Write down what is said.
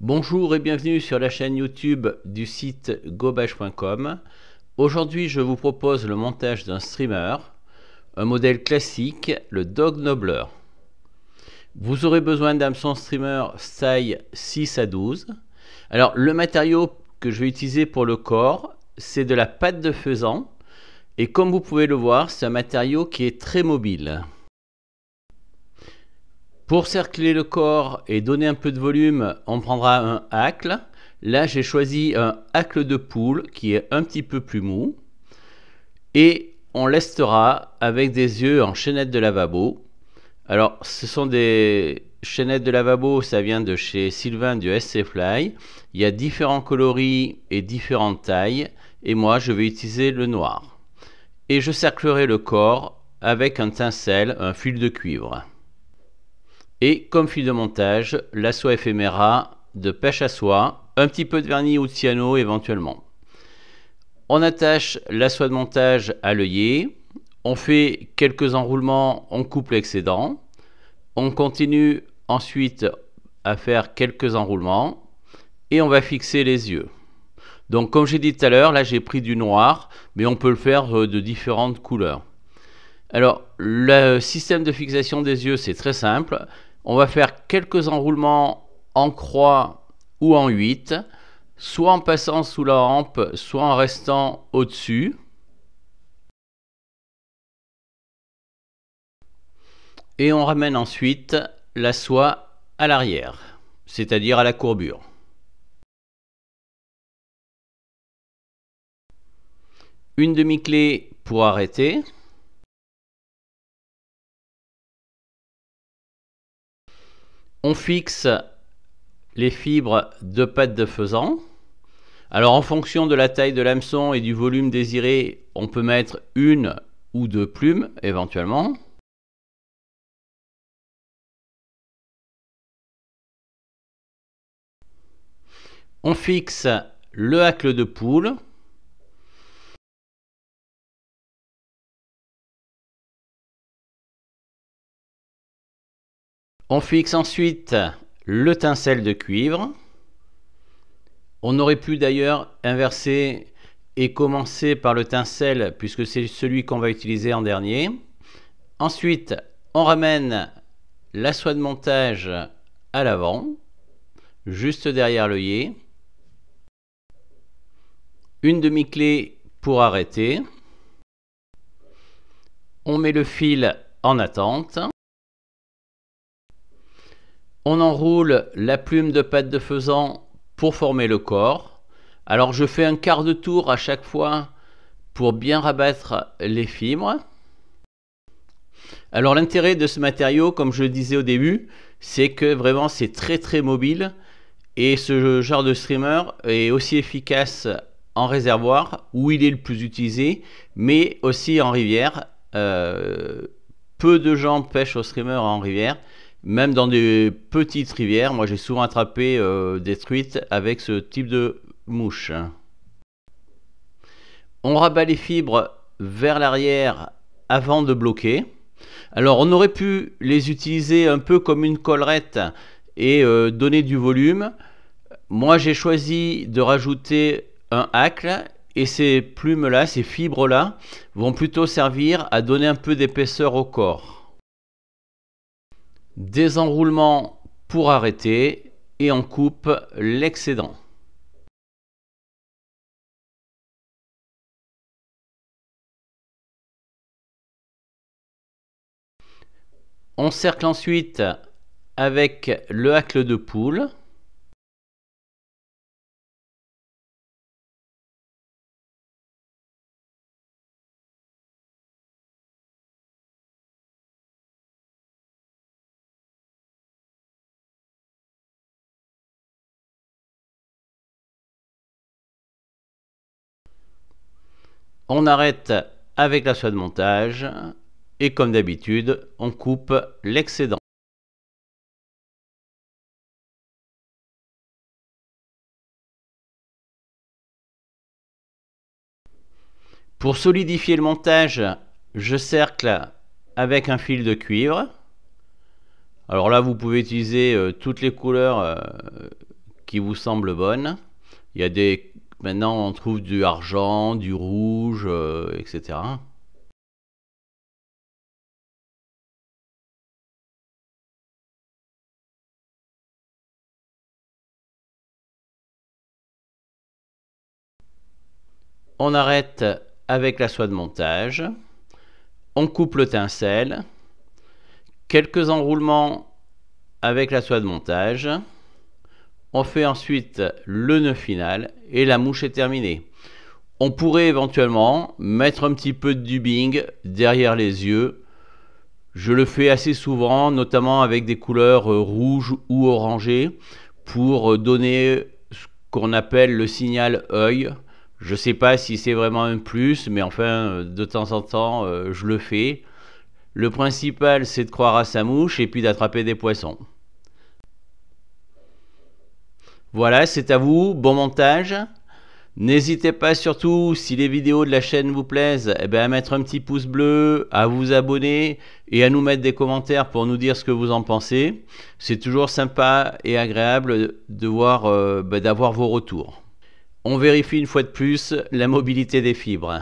Bonjour et bienvenue sur la chaîne YouTube du site gobage.com. Aujourd'hui, je vous propose le montage d'un streamer, un modèle classique, le Dog Nobler. Vous aurez besoin d'un son streamer taille 6 à 12. Alors, le matériau que je vais utiliser pour le corps, c'est de la pâte de faisan. Et comme vous pouvez le voir, c'est un matériau qui est très mobile. Pour cercler le corps et donner un peu de volume, on prendra un hacle. Là, j'ai choisi un hacle de poule qui est un petit peu plus mou. Et on lestera avec des yeux en chaînette de lavabo. Alors, ce sont des chaînettes de lavabo, ça vient de chez Sylvain du SC Fly. Il y a différents coloris et différentes tailles. Et moi, je vais utiliser le noir. Et je cerclerai le corps avec un tincelle, un fil de cuivre. Et comme fil de montage, la soie éphéméra de pêche à soie, un petit peu de vernis ou de cyano éventuellement. On attache la soie de montage à l'œillet, on fait quelques enroulements, on coupe l'excédent, on continue ensuite à faire quelques enroulements et on va fixer les yeux. Donc comme j'ai dit tout à l'heure, là j'ai pris du noir, mais on peut le faire euh, de différentes couleurs. Alors le système de fixation des yeux c'est très simple, on va faire quelques enroulements en croix ou en 8, soit en passant sous la rampe, soit en restant au-dessus. Et on ramène ensuite la soie à l'arrière, c'est-à-dire à la courbure. Une demi-clé pour arrêter. On fixe les fibres de pâte de faisan. Alors en fonction de la taille de l'hameçon et du volume désiré, on peut mettre une ou deux plumes éventuellement. On fixe le hacle de poule. On fixe ensuite le tincelle de cuivre. On aurait pu d'ailleurs inverser et commencer par le tincelle puisque c'est celui qu'on va utiliser en dernier. Ensuite, on ramène la soie de montage à l'avant, juste derrière l'œillet. Une demi-clé pour arrêter. On met le fil en attente. On enroule la plume de pâte de faisan pour former le corps. Alors je fais un quart de tour à chaque fois pour bien rabattre les fibres. Alors l'intérêt de ce matériau, comme je le disais au début, c'est que vraiment c'est très très mobile et ce genre de streamer est aussi efficace en réservoir où il est le plus utilisé, mais aussi en rivière. Euh, peu de gens pêchent au streamer en rivière même dans des petites rivières, moi j'ai souvent attrapé euh, des truites avec ce type de mouche. On rabat les fibres vers l'arrière avant de bloquer. Alors on aurait pu les utiliser un peu comme une collerette et euh, donner du volume. Moi j'ai choisi de rajouter un hacle et ces plumes là, ces fibres là vont plutôt servir à donner un peu d'épaisseur au corps. Désenroulement pour arrêter et on coupe l'excédent. On cercle ensuite avec le hacle de poule. On arrête avec la soie de montage et comme d'habitude, on coupe l'excédent. Pour solidifier le montage, je cercle avec un fil de cuivre. Alors là, vous pouvez utiliser euh, toutes les couleurs euh, qui vous semblent bonnes. Il y a des Maintenant, on trouve du argent, du rouge, euh, etc. On arrête avec la soie de montage. On coupe le tincelle, Quelques enroulements avec la soie de montage. On fait ensuite le nœud final et la mouche est terminée. On pourrait éventuellement mettre un petit peu de dubbing derrière les yeux. Je le fais assez souvent, notamment avec des couleurs euh, rouges ou orangées, pour euh, donner ce qu'on appelle le signal œil. Je ne sais pas si c'est vraiment un plus, mais enfin, euh, de temps en temps, je le fais. Le principal, c'est de croire à sa mouche et puis d'attraper des poissons. Voilà, c'est à vous, bon montage. N'hésitez pas surtout, si les vidéos de la chaîne vous plaisent, eh ben, à mettre un petit pouce bleu, à vous abonner et à nous mettre des commentaires pour nous dire ce que vous en pensez. C'est toujours sympa et agréable euh, ben, d'avoir vos retours. On vérifie une fois de plus la mobilité des fibres.